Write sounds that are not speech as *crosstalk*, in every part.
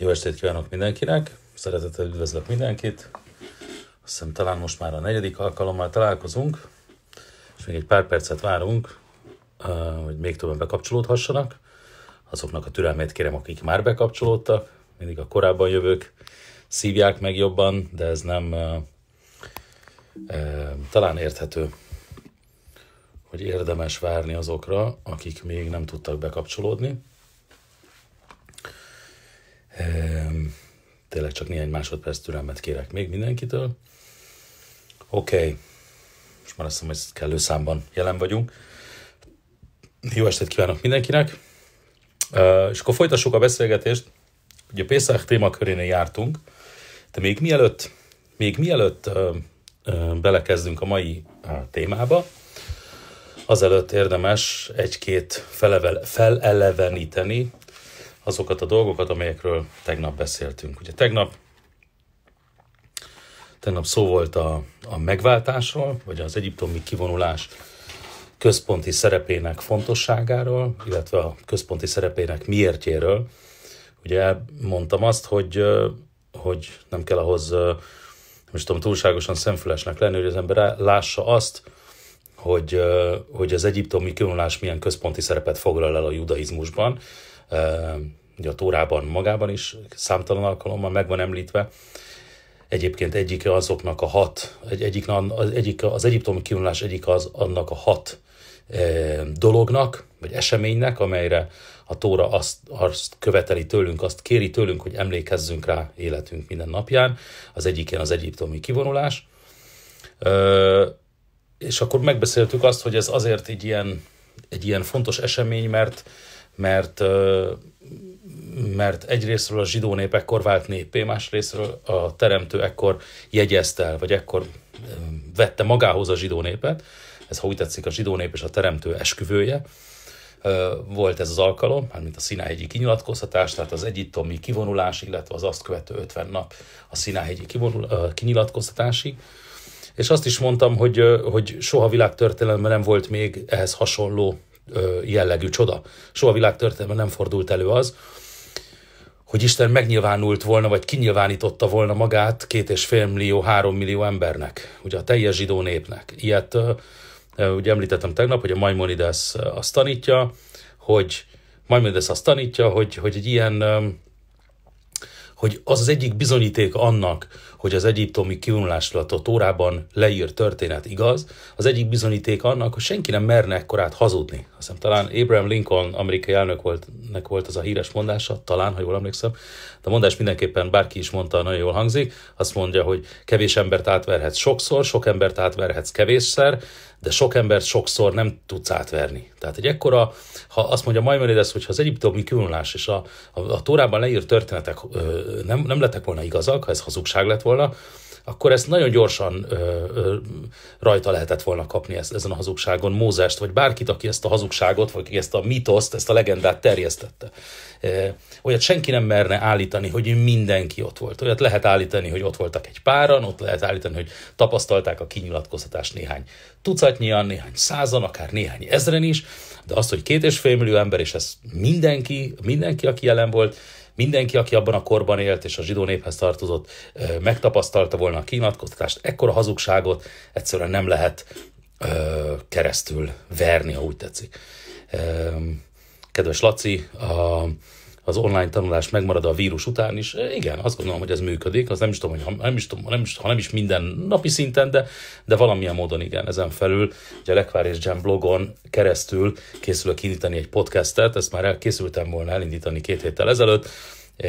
Jó estét kívánok mindenkinek, szeretettel üdvözlök mindenkit. Azt hiszem talán most már a negyedik alkalommal találkozunk, és még egy pár percet várunk, hogy még többen bekapcsolódhassanak. Azoknak a türelmét kérem, akik már bekapcsolódtak, mindig a korábban jövők szívják meg jobban, de ez nem talán érthető, hogy érdemes várni azokra, akik még nem tudtak bekapcsolódni Tényleg csak néhány másodperc türelmet kérek még mindenkitől. Oké, okay. most már azt hiszem, hogy kellő számban jelen vagyunk. Jó estét kívánok mindenkinek! Uh, és akkor folytassuk a beszélgetést. Ugye a Pészák témakörénél jártunk, de még mielőtt, még mielőtt uh, uh, belekezdünk a mai témába, azelőtt érdemes egy-két feleleveníteni azokat a dolgokat, amelyekről tegnap beszéltünk. Ugye tegnap, tegnap szó volt a, a megváltásról, vagy az egyiptomi kivonulás központi szerepének fontosságáról, illetve a központi szerepének miértjéről. Ugye mondtam azt, hogy, hogy nem kell ahhoz, nem is tudom, túlságosan szemfülesnek lenni, hogy az ember lássa azt, hogy, hogy az egyiptomi kivonulás milyen központi szerepet foglal el a judaizmusban, ugye a Tórában magában is számtalan alkalommal meg van említve. Egyébként egyik azoknak a hat, egy, egyik, az, egyik, az egyiptomi kivonulás egyik az annak a hat e, dolognak, vagy eseménynek, amelyre a Tóra azt, azt követeli tőlünk, azt kéri tőlünk, hogy emlékezzünk rá életünk minden napján. Az egyik az egyiptomi kivonulás. E, és akkor megbeszéltük azt, hogy ez azért egy ilyen, egy ilyen fontos esemény, mert, mert mert egyrésztről a zsidó nép ekkor vált népé, másrésztről a teremtő ekkor jegyezte el, vagy ekkor eh, vette magához a zsidó népet, ez ha úgy tetszik a zsidó nép és a teremtő esküvője, eh, volt ez az alkalom, hát mint a Sína-hegyi kinyilatkoztatás, tehát az egyiptomi kivonulás, illetve az azt követő 50 nap a Szináhegyi eh, kinyilatkoztatásig. És azt is mondtam, hogy, hogy soha világtörténelemben nem volt még ehhez hasonló jellegű csoda. Soha világtörténelemben nem fordult elő az, hogy Isten megnyilvánult volna, vagy kinyilvánította volna magát két és fél millió, három millió embernek, ugye a teljes zsidó népnek. Ilyet ugye említettem tegnap, hogy a Maimonides azt tanítja, hogy Maimonides azt tanítja, hogy, hogy egy ilyen hogy az az egyik bizonyíték annak, hogy az egyiptomi kivonulásulatot órában leír történet igaz, az egyik bizonyíték annak, hogy senki nem merne ekkorát hazudni. Azt hiszem, talán Abraham Lincoln amerikai elnök volt, nek volt az a híres mondása, talán, ha jól emlékszem, de a mondás mindenképpen bárki is mondta, nagyon jól hangzik, azt mondja, hogy kevés embert átverhetsz sokszor, sok embert átverhetsz kevésszer, de sok embert sokszor nem tudsz átverni. Tehát egy ekkora, ha azt mondja Maimonides, hogy ha az egyiptomi különlás és a, a, a Tórában leírt történetek ö, nem, nem lettek volna igazak, ha ez hazugság lett volna, akkor ezt nagyon gyorsan ö, ö, rajta lehetett volna kapni ezt, ezen a hazugságon Mózest, vagy bárkit, aki ezt a hazugságot, vagy ezt a mitoszt, ezt a legendát terjesztette. E, olyat senki nem merne állítani, hogy mindenki ott volt. Olyat lehet állítani, hogy ott voltak egy páran, ott lehet állítani, hogy tapasztalták a kinyilatkoztatást néhány tucatnyian, néhány százan, akár néhány ezren is, de azt, hogy két és fél millió ember, és ez mindenki, mindenki, aki jelen volt, Mindenki, aki abban a korban élt és a zsidó néphez tartozott, megtapasztalta volna a kínatkoztatást, ekkora hazugságot egyszerűen nem lehet keresztül verni, ha úgy tetszik. Kedves Laci, a az online tanulás megmarad a vírus után is. E, igen, azt gondolom, hogy ez működik. Az nem is tudom, hogy ha nem is, tudom, nem is, ha nem is minden napi szinten, de, de valamilyen módon igen, ezen felül. Ugye Lekvár és Jam blogon keresztül készülök indítani egy podcastet, ezt már elkészültem volna elindítani két héttel ezelőtt, e,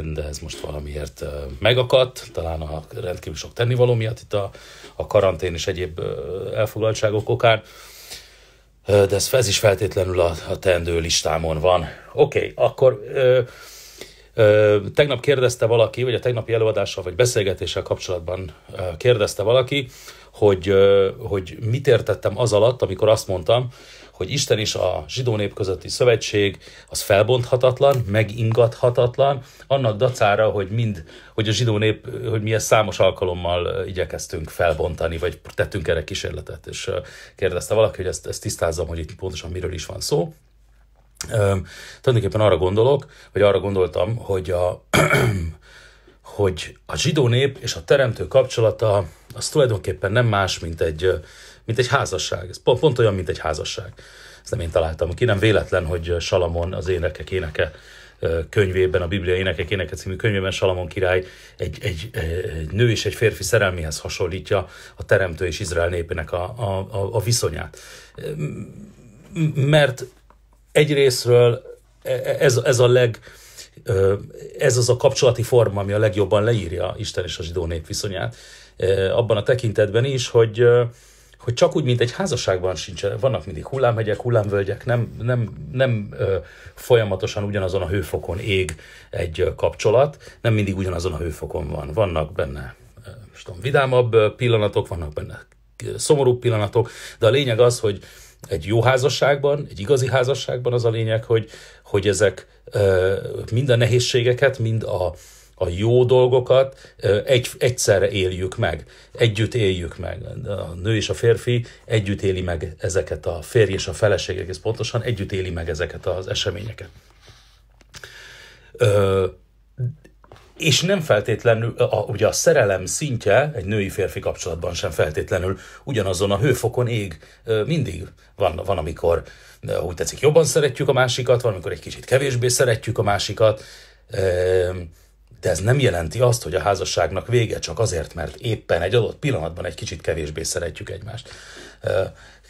de ez most valamiért e, megakadt, talán a rendkívül sok tennivaló miatt itt a, a karantén és egyéb elfoglaltságok okán de ez, ez is feltétlenül a, a teendő listámon van. Oké, okay, akkor ö, ö, tegnap kérdezte valaki, vagy a tegnapi előadással, vagy beszélgetéssel kapcsolatban ö, kérdezte valaki, hogy, ö, hogy mit értettem az alatt, amikor azt mondtam, hogy Isten és a zsidó nép közötti szövetség az felbonthatatlan, megingathatatlan, annak dacára, hogy mind, hogy a zsidó nép, hogy mi ezt számos alkalommal igyekeztünk felbontani, vagy tettünk erre kísérletet, és kérdezte valaki, hogy ezt, ezt tisztázzam, hogy itt pontosan miről is van szó. Üm, tulajdonképpen arra gondolok, vagy arra gondoltam, hogy a, *clears throat* hogy a zsidó nép és a teremtő kapcsolata az tulajdonképpen nem más, mint egy mint egy házasság. Ez pont, pont olyan, mint egy házasság. Ezt nem én találtam ki, nem véletlen, hogy Salamon az énekek éneke könyvében, a Biblia énekek éneke című könyvében Salamon király egy, egy, egy nő és egy férfi szerelméhez hasonlítja a teremtő és Izrael népének a, a, a viszonyát. Mert egyrésztről e, e, ez, ez a leg, ez az a kapcsolati forma, ami a legjobban leírja Isten és a zsidó nép viszonyát, abban a tekintetben is, hogy hogy csak úgy, mint egy házasságban sincsen, vannak mindig hullámhegyek, hullámvölgyek, nem, nem, nem ö, folyamatosan ugyanazon a hőfokon ég egy ö, kapcsolat, nem mindig ugyanazon a hőfokon van. Vannak benne ö, most tudom, vidámabb pillanatok, vannak benne szomorú pillanatok, de a lényeg az, hogy egy jó házasságban, egy igazi házasságban az a lényeg, hogy, hogy ezek ö, mind a nehézségeket, mind a, a jó dolgokat egy, egyszerre éljük meg, együtt éljük meg. A nő és a férfi együtt éli meg ezeket, a férj és a feleség egész pontosan együtt éli meg ezeket az eseményeket. Ö, és nem feltétlenül, a, ugye a szerelem szintje egy női-férfi kapcsolatban sem feltétlenül ugyanazon a hőfokon ég mindig. Van, van amikor úgy tetszik, jobban szeretjük a másikat, van amikor egy kicsit kevésbé szeretjük a másikat, de ez nem jelenti azt, hogy a házasságnak vége csak azért, mert éppen egy adott pillanatban egy kicsit kevésbé szeretjük egymást.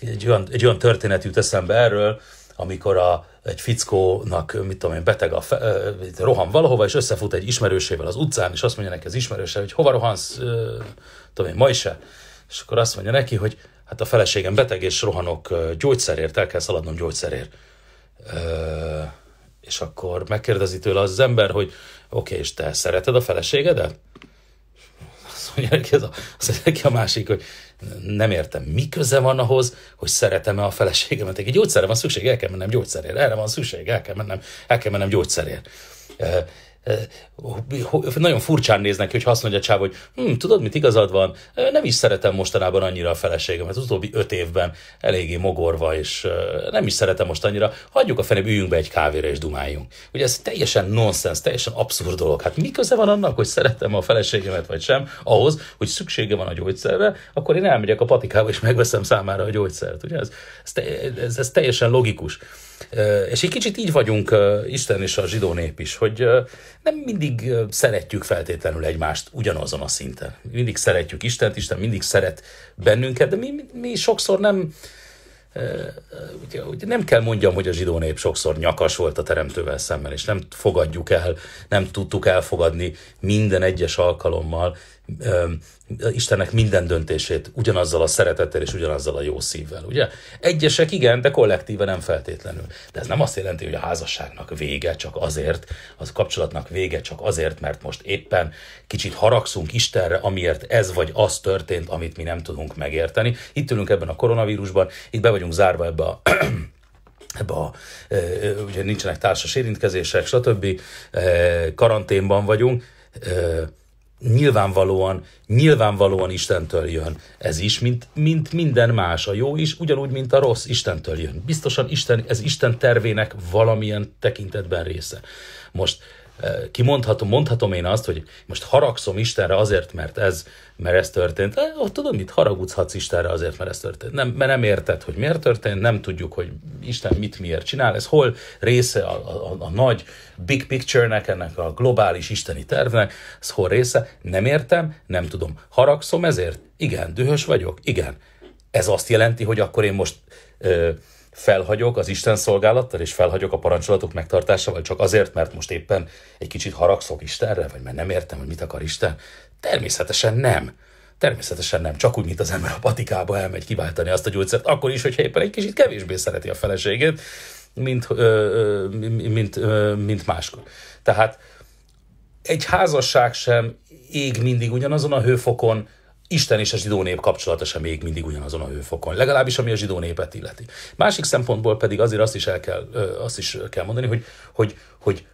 Egy olyan, egy olyan történet jut eszembe erről, amikor a, egy fickónak, mit tudom én, beteg a fe, rohan valahova, és összefut egy ismerősével az utcán, és azt mondja neki az ismerőse, hogy hova rohansz, tudom én, ma is -e? És akkor azt mondja neki, hogy hát a feleségem beteg, és rohanok gyógyszerért, el kell szaladnom gyógyszerért. És akkor megkérdezi tőle az ember, hogy Oké, és te szereted a feleségedet? Azt mondja neki, az a, azt mondja neki a másik, hogy nem értem, mi köze van ahhoz, hogy szeretem-e a feleségemet. Egy gyógyszerre van szükség, el kell mennem gyógyszerért, erre van szükség, el kell mennem, el kell mennem gyógyszerért nagyon furcsán néznek ki, hogy azt mondja Csáv, hogy hm, tudod, mit igazad van, nem is szeretem mostanában annyira a feleségemet, az utóbbi öt évben eléggé mogorva, és nem is szeretem most annyira, hagyjuk a fenébe, üljünk be egy kávéra és dumáljunk. Ugye ez teljesen nonsens, teljesen abszurd dolog. Hát mi van annak, hogy szeretem a feleségemet vagy sem, ahhoz, hogy szüksége van a gyógyszerre, akkor én elmegyek a patikába és megveszem számára a gyógyszert. Ugye ez, ez, ez, ez teljesen logikus. És egy kicsit így vagyunk Isten és a zsidó nép is, hogy nem mindig mindig szeretjük feltétlenül egymást ugyanazon a szinten. Mindig szeretjük Istent, Isten mindig szeret bennünket, de mi, mi sokszor nem, ugye, ugye nem kell mondjam, hogy a zsidó nép sokszor nyakas volt a teremtővel szemben, és nem fogadjuk el, nem tudtuk elfogadni minden egyes alkalommal Istennek minden döntését ugyanazzal a szeretettel és ugyanazzal a jó szívvel, ugye? Egyesek igen, de kollektíve nem feltétlenül. De ez nem azt jelenti, hogy a házasságnak vége csak azért, az kapcsolatnak vége csak azért, mert most éppen kicsit haragszunk Istenre, amiért ez vagy az történt, amit mi nem tudunk megérteni. Itt ülünk ebben a koronavírusban, itt be vagyunk zárva ebbe a *clears throat* ebbe a, ugye nincsenek társas érintkezések, stb. karanténban vagyunk, nyilvánvalóan, nyilvánvalóan Istentől jön. Ez is, mint, mint minden más, a jó is, ugyanúgy, mint a rossz, Istentől jön. Biztosan Isten, ez Isten tervének valamilyen tekintetben része. Most kimondhatom, mondhatom én azt, hogy most haragszom Istenre azért, mert ez, mert ez történt. E, ott tudod mit, haragudhatsz Istenre azért, mert ez történt. Nem, mert nem érted, hogy miért történt, nem tudjuk, hogy Isten mit miért csinál, ez hol része a, a, a, a nagy big picture-nek, ennek a globális isteni tervnek, ez hol része, nem értem, nem tudom. Haragszom ezért? Igen. Dühös vagyok? Igen. Ez azt jelenti, hogy akkor én most... Ö, felhagyok az Isten szolgálattal, és felhagyok a parancsolatok megtartásával, csak azért, mert most éppen egy kicsit haragszok Istenre, vagy mert nem értem, hogy mit akar Isten? Természetesen nem. Természetesen nem, csak úgy, mint az ember a patikába elmegy kiváltani azt a gyógyszert, akkor is, hogyha éppen egy kicsit kevésbé szereti a feleségét, mint, ö, mint, ö, mint máskor. Tehát egy házasság sem ég mindig ugyanazon a hőfokon, Isten és a zsidó nép kapcsolata sem még mindig ugyanazon a hőfokon, legalábbis ami a zsidó népet illeti. Másik szempontból pedig azért azt is el kell, azt is kell mondani, hogy, hogy, hogy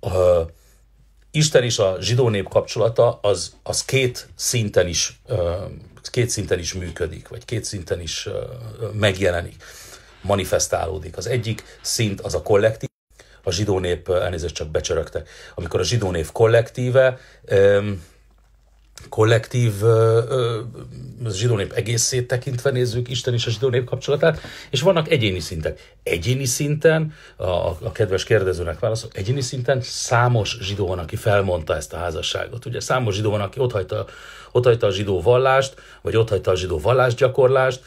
uh, Isten és a zsidó nép kapcsolata az, az két szinten is uh, két szinten is működik, vagy két szinten is uh, megjelenik, manifestálódik. Az egyik szint az a kollektív, a zsidó nép, elnézést csak becsörögtek, amikor a zsidó nép kollektíve um, kollektív zsidó nép egészét tekintve nézzük Isten és a zsidó nép kapcsolatát, és vannak egyéni szintek. Egyéni szinten, a, a kedves kérdezőnek válaszol, egyéni szinten számos zsidó van, aki felmondta ezt a házasságot. Ugye számos zsidó van, aki otthagyta, otthagyta a zsidó vallást, vagy otthagyta a zsidó vallásgyakorlást,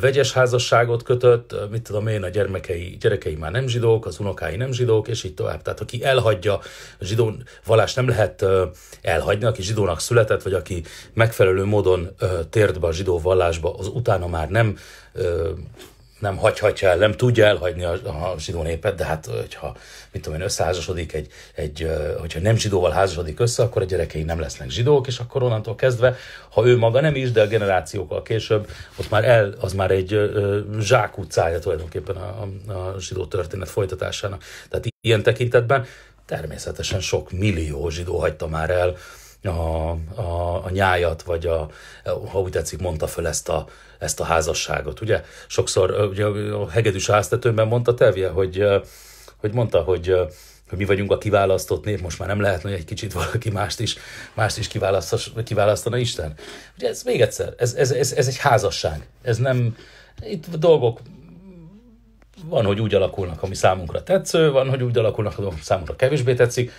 vegyes házasságot kötött, mit tudom én, a gyermekei, gyerekei már nem zsidók, az unokái nem zsidók, és így tovább. Tehát aki elhagyja a zsidó vallást, nem lehet elhagyni, aki zsidónak szület, született, vagy aki megfelelő módon ö, tért be a zsidó vallásba, az utána már nem ö, nem hagyhatja el, nem tudja elhagyni a, a zsidó népet, de hát, hogyha, mit tudom én, összeházasodik egy, egy, hogyha nem zsidóval házasodik össze, akkor a gyerekei nem lesznek zsidók, és akkor onnantól kezdve, ha ő maga nem is, de a generációkkal később, ott már el, az már egy zsák utcája tulajdonképpen a, a, a zsidó történet folytatásának. Tehát ilyen tekintetben természetesen sok millió zsidó hagyta már el a, a, a nyájat, vagy a, ha úgy tetszik, mondta föl ezt a, ezt a házasságot. Ugye sokszor ugye a hegedűs háztetőmben mondta Tevje, hogy, hogy mondta, hogy hogy mi vagyunk a kiválasztott nép, most már nem lehet, hogy egy kicsit valaki mást is, mást is kiválasztana Isten. Ugye ez még egyszer, ez, ez, ez, ez egy házasság. Ez nem, itt dolgok van, hogy úgy alakulnak, ami számunkra tetsző, van, hogy úgy alakulnak, ami számunkra kevésbé tetszik,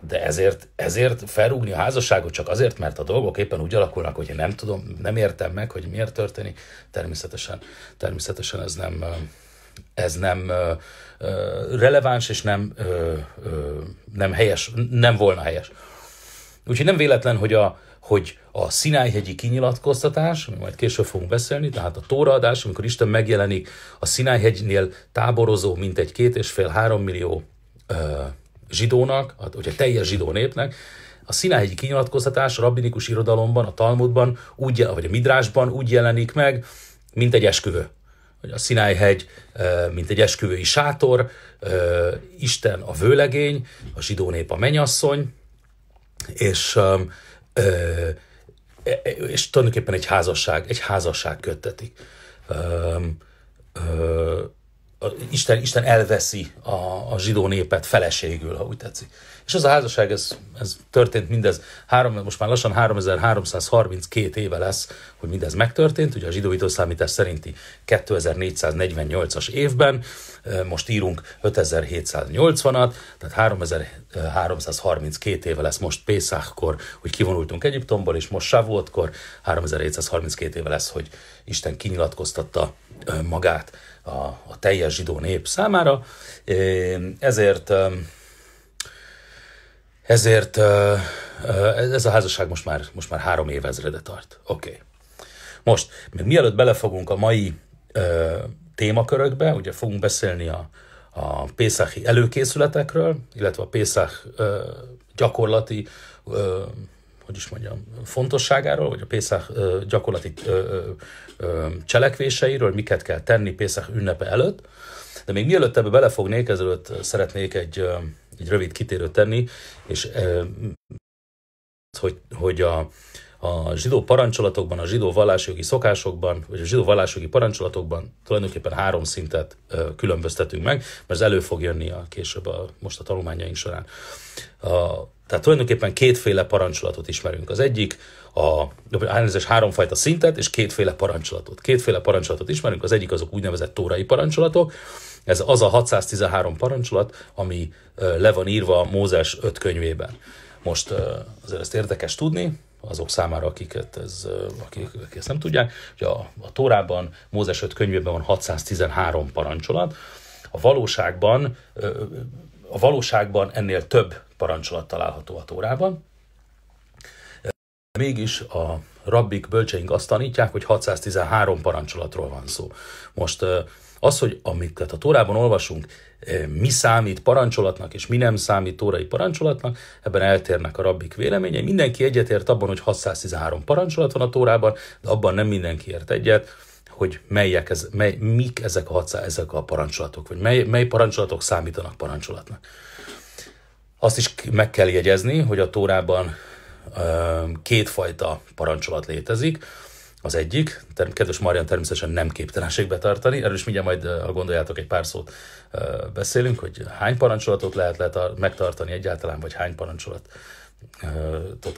de ezért, ezért felrúgni a házasságot csak azért, mert a dolgok éppen úgy alakulnak, hogy én nem tudom, nem értem meg, hogy miért történik. Természetesen, természetesen ez nem, ez nem releváns, és nem, nem helyes, nem volna helyes. Úgyhogy nem véletlen, hogy a, hogy a Szinájhegyi kinyilatkoztatás, amit majd később fogunk beszélni, tehát a tóraadás, amikor Isten megjelenik a Szinájhegynél táborozó mintegy két és fél három millió zsidónak, a, teljes zsidó népnek, a szináhegyi kinyilatkoztatás a rabbinikus irodalomban, a Talmudban, úgy, vagy a Midrásban úgy jelenik meg, mint egy esküvő. Vagy a Szináj-hegy, mint egy esküvői sátor, Isten a vőlegény, a zsidó nép a menyasszony, és, e, e, és tulajdonképpen egy házasság, egy házasság köttetik. Isten, Isten elveszi a, a zsidó népet feleségül, ha úgy tetszik. És az a házasság, ez, ez történt mindez, három, most már lassan 3332 éve lesz, hogy mindez megtörtént, ugye a zsidó időszámítás szerinti 2448-as évben, e, most írunk 5780-at, tehát 3332 éve lesz most Pészákkor, hogy kivonultunk Egyiptomból, és most Savuotkor 3732 éve lesz, hogy Isten kinyilatkoztatta magát a, a teljes zsidó nép számára, ezért ezért ez a házasság most már, most már három évezrede tart. Oké. Okay. Most, még mielőtt belefogunk a mai ö, témakörökbe, ugye fogunk beszélni a, a Pészáhi előkészületekről, illetve a Pészach gyakorlati ö, hogy is mondjam, fontosságáról, vagy a Pészach gyakorlati cselekvéseiről, miket kell tenni Pészach ünnepe előtt. De még mielőtt ebbe belefognék, ezelőtt szeretnék egy, egy rövid kitérőt tenni, és hogy, hogy a, a zsidó parancsolatokban, a zsidó vallásjogi szokásokban, vagy a zsidó vallásjogi parancsolatokban tulajdonképpen három szintet ö, különböztetünk meg, mert ez elő fog jönni a később a, most a tanulmányaink során. A, tehát tulajdonképpen kétféle parancsolatot ismerünk. Az egyik a elnézést háromfajta szintet és kétféle parancsolatot. Kétféle parancsolatot ismerünk, az egyik azok úgynevezett tórai parancsolatok, ez az a 613 parancsolat, ami le van írva Mózes öt könyvében. Most azért ezt érdekes tudni, azok számára, akiket ez, akik, akik ezt nem tudják, hogy a, a Tórában, Mózes 5 könyvében van 613 parancsolat, a valóságban a valóságban ennél több parancsolat található a Tórában. Mégis a rabbik bölcseink azt tanítják, hogy 613 parancsolatról van szó. Most az, hogy amiket a Tórában olvasunk, mi számít parancsolatnak, és mi nem számít tórai parancsolatnak, ebben eltérnek a rabbik véleményei. Mindenki egyetért abban, hogy 613 parancsolat van a Tórában, de abban nem mindenki ért egyet, hogy melyek ez, mely, mik ezek a, ezek a parancsolatok, vagy mely, mely parancsolatok számítanak parancsolatnak. Azt is meg kell jegyezni, hogy a Tórában kétfajta parancsolat létezik. Az egyik, kedves Marian természetesen nem képtelenség betartani, erről is mindjárt majd, ha gondoljátok, egy pár szót beszélünk, hogy hány parancsolatot lehet, lehet megtartani egyáltalán, vagy hány parancsolat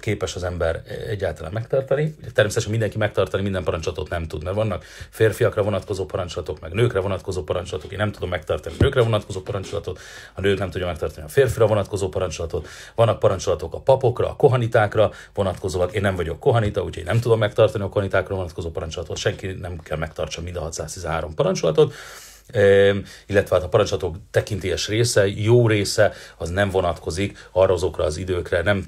képes az ember egyáltalán megtartani. természetesen mindenki megtartani minden parancsolatot nem tud, mert vannak férfiakra vonatkozó parancsolatok, meg nőkre vonatkozó parancsolatok. Én nem tudom megtartani a nőkre vonatkozó parancsolatot, a nők nem tudja megtartani a férfira vonatkozó parancsolatot. Vannak parancsolatok a papokra, a kohanitákra vonatkozóak. Én nem vagyok kohanita, úgyhogy nem tudom megtartani a kohanitákra vonatkozó parancsolatot. Senki nem kell megtartsa mind a 613 parancsolatot illetve hát a parancslatok tekintélyes része, jó része, az nem vonatkozik arra azokra az időkre, nem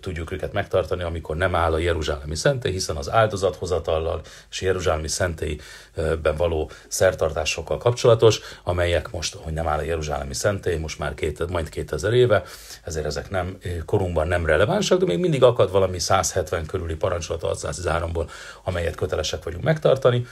tudjuk őket megtartani, amikor nem áll a Jeruzsálemi szentély, hiszen az áldozathozatallal és Jeruzsálemi szentélyben való szertartásokkal kapcsolatos, amelyek most, hogy nem áll a Jeruzsálemi szentély, most már két, majd 2000 éve, ezért ezek nem, korunkban nem relevánsak, de még mindig akad valami 170 körüli parancsolat 613-ból, amelyet kötelesek vagyunk megtartani.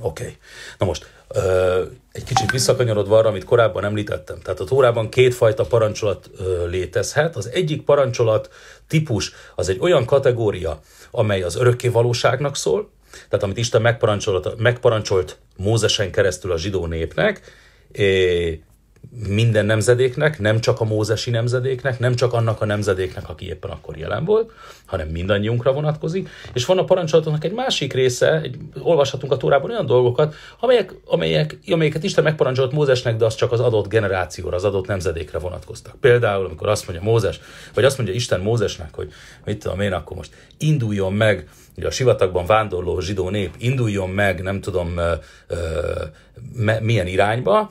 Oké. Okay. Na most, ö, egy kicsit visszakanyarodva arra, amit korábban említettem. Tehát a Tórában kétfajta parancsolat ö, létezhet. Az egyik parancsolat típus az egy olyan kategória, amely az örökké valóságnak szól, tehát amit Isten megparancsolt, megparancsolt Mózesen keresztül a zsidó népnek, minden nemzedéknek, nem csak a mózesi nemzedéknek, nem csak annak a nemzedéknek, aki éppen akkor jelen volt, hanem mindannyiunkra vonatkozik. És van a parancsolatoknak egy másik része, egy, olvashatunk a Tórában olyan dolgokat, amelyek, amelyek, amelyeket Isten megparancsolt Mózesnek, de az csak az adott generációra, az adott nemzedékre vonatkoztak. Például, amikor azt mondja Mózes, vagy azt mondja Isten Mózesnek, hogy mit tudom én, akkor most induljon meg, ugye a sivatagban vándorló zsidó nép, induljon meg, nem tudom, me, milyen irányba,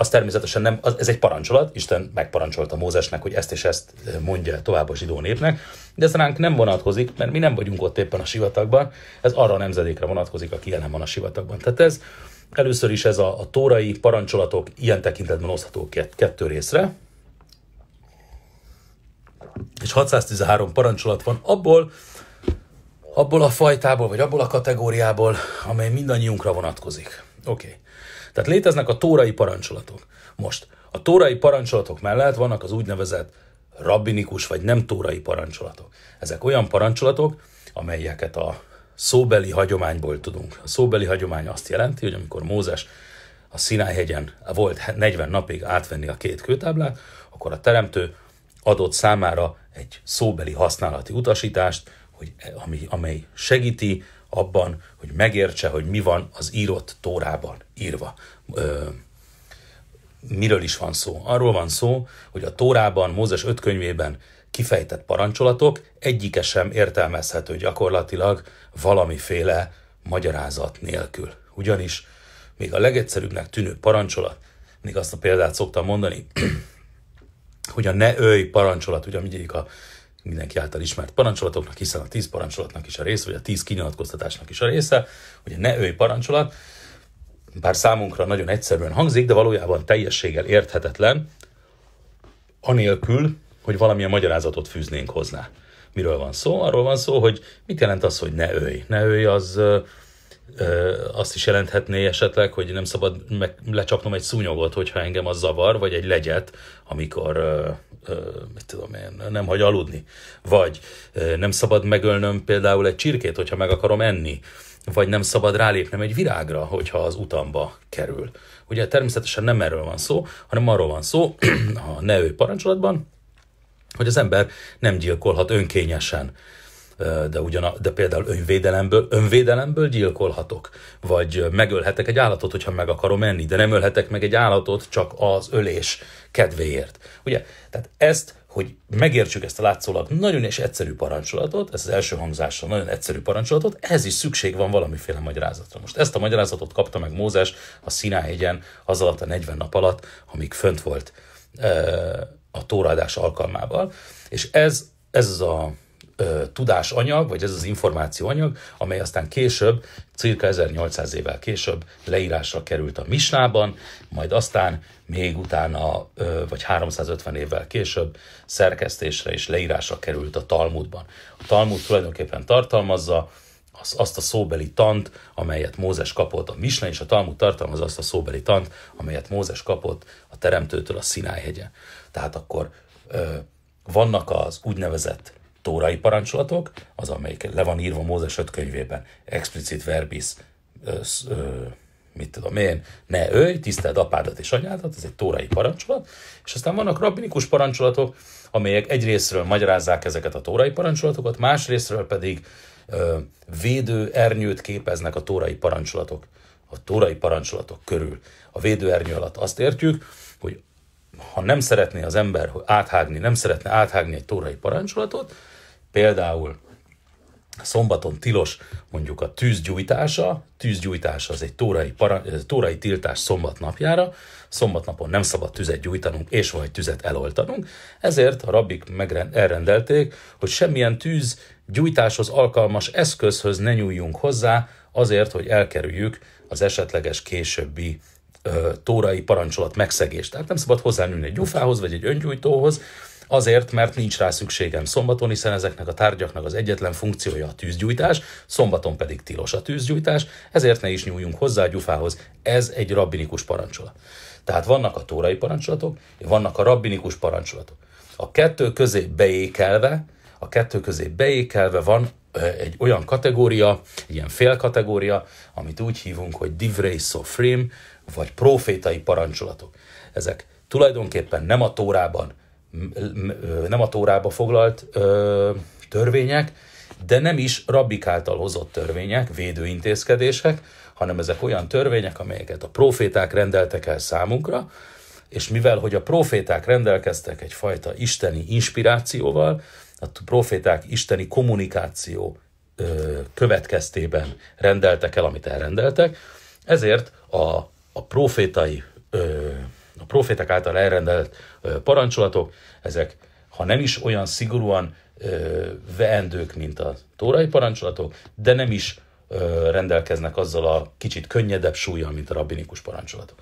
az természetesen nem, az, ez egy parancsolat, Isten megparancsolta Mózesnek, hogy ezt és ezt mondja tovább a zsidó népnek, de ez ránk nem vonatkozik, mert mi nem vagyunk ott éppen a sivatagban, ez arra a nemzedékre vonatkozik, aki jelen van a sivatagban. Tehát ez először is ez a, a tórai parancsolatok ilyen tekintetben oszthatók két, kettő részre, és 613 parancsolat van abból, abból a fajtából, vagy abból a kategóriából, amely mindannyiunkra vonatkozik. Oké. Okay. Tehát léteznek a tórai parancsolatok. Most, a tórai parancsolatok mellett vannak az úgynevezett rabbinikus vagy nem tórai parancsolatok. Ezek olyan parancsolatok, amelyeket a szóbeli hagyományból tudunk. A szóbeli hagyomány azt jelenti, hogy amikor Mózes a Sinai-hegyen volt 40 napig átvenni a két kőtáblát, akkor a teremtő adott számára egy szóbeli használati utasítást, hogy, ami, amely segíti abban, hogy megértse, hogy mi van az írott tórában írva. Ö, miről is van szó? Arról van szó, hogy a tórában, Mózes öt könyvében kifejtett parancsolatok egyike sem értelmezhető gyakorlatilag valamiféle magyarázat nélkül. Ugyanis még a legegyszerűbbnek tűnő parancsolat, még azt a példát szoktam mondani, *clears throat* hogy a ne ölj parancsolat, ugye mindig a mindenki által ismert parancsolatoknak, hiszen a tíz parancsolatnak is a része, vagy a tíz kinyilatkoztatásnak is a része, ugye ne őj parancsolat, bár számunkra nagyon egyszerűen hangzik, de valójában teljességgel érthetetlen, anélkül, hogy valamilyen magyarázatot fűznénk hozzá. Miről van szó? Arról van szó, hogy mit jelent az, hogy ne őj. Ne őj az ö, ö, azt is jelenthetné esetleg, hogy nem szabad meg, lecsapnom egy szúnyogot, hogyha engem az zavar, vagy egy legyet, amikor ö, mit tudom én, nem hagy aludni, vagy nem szabad megölnöm például egy csirkét, hogyha meg akarom enni, vagy nem szabad rálépnem egy virágra, hogyha az utamba kerül. Ugye természetesen nem erről van szó, hanem arról van szó, *clears throat* a neő parancsolatban, hogy az ember nem gyilkolhat önkényesen de, ugyan, de például önvédelemből, önvédelemből gyilkolhatok, vagy megölhetek egy állatot, hogyha meg akarom enni, de nem ölhetek meg egy állatot csak az ölés kedvéért. Ugye? Tehát ezt hogy megértsük ezt a látszólag nagyon és egyszerű parancsolatot, ez az első hangzásra nagyon egyszerű parancsolatot, ez is szükség van valamiféle magyarázatra. Most ezt a magyarázatot kapta meg Mózes a Sinai-hegyen az alatt a 40 nap alatt, amíg fönt volt e, a tóradás alkalmával, és ez, ez az a ö, tudásanyag, vagy ez az információanyag, amely aztán később, cirka 1800 évvel később leírásra került a Misnában, majd aztán még utána, ö, vagy 350 évvel később szerkesztésre és leírásra került a Talmudban. A Talmud tulajdonképpen tartalmazza az, azt a szóbeli tant, amelyet Mózes kapott a Misna, és a Talmud tartalmazza azt a szóbeli tant, amelyet Mózes kapott a Teremtőtől a Sinai hegyen. Tehát akkor ö, vannak az úgynevezett tórai parancsolatok, az, amelyik le van írva Mózes 5 könyvében, explicit verbis, ö, ö, mit tudom én, ne ölj, tiszteld apádat és anyádat, ez egy tórai parancsolat, és aztán vannak rabbinikus parancsolatok, amelyek egyrésztről magyarázzák ezeket a tórai parancsolatokat, másrésztről pedig ö, védő ernyőt képeznek a tórai parancsolatok, a tórai parancsolatok körül. A ernyő alatt azt értjük, hogy ha nem szeretné az ember áthágni, nem szeretne áthágni egy tórai parancsolatot, például szombaton tilos mondjuk a tűzgyújtása, tűzgyújtás az egy tórai, para, tórai tiltás szombat napjára, szombatnapon nem szabad tüzet gyújtanunk, és vagy tüzet eloltanunk, ezért a rabbik megrend, elrendelték, hogy semmilyen tűz gyújtáshoz alkalmas eszközhöz ne nyúljunk hozzá, azért, hogy elkerüljük az esetleges későbbi tórai parancsolat megszegés. Tehát nem szabad hozzányúlni egy gyufához vagy egy öngyújtóhoz, azért, mert nincs rá szükségem szombaton, hiszen ezeknek a tárgyaknak az egyetlen funkciója a tűzgyújtás, szombaton pedig tilos a tűzgyújtás, ezért ne is nyúljunk hozzá a gyufához. Ez egy rabbinikus parancsolat. Tehát vannak a tórai parancsolatok, vannak a rabbinikus parancsolatok. A kettő közé beékelve, a kettő közé beékelve van egy olyan kategória, egy ilyen félkategória, amit úgy hívunk, hogy divrei sofrim, vagy profétai parancsolatok. Ezek tulajdonképpen nem a Tórában, nem a Tórába foglalt ö, törvények, de nem is rabbik által hozott törvények, védőintézkedések, hanem ezek olyan törvények, amelyeket a proféták rendeltek el számunkra, és mivel, hogy a proféták rendelkeztek egyfajta isteni inspirációval, a proféták isteni kommunikáció következtében rendeltek el, amit elrendeltek, ezért a a profétai, a proféták által elrendelt parancsolatok, ezek ha nem is olyan szigorúan veendők, mint a tórai parancsolatok, de nem is rendelkeznek azzal a kicsit könnyedebb súlyjal, mint a rabbinikus parancsolatok.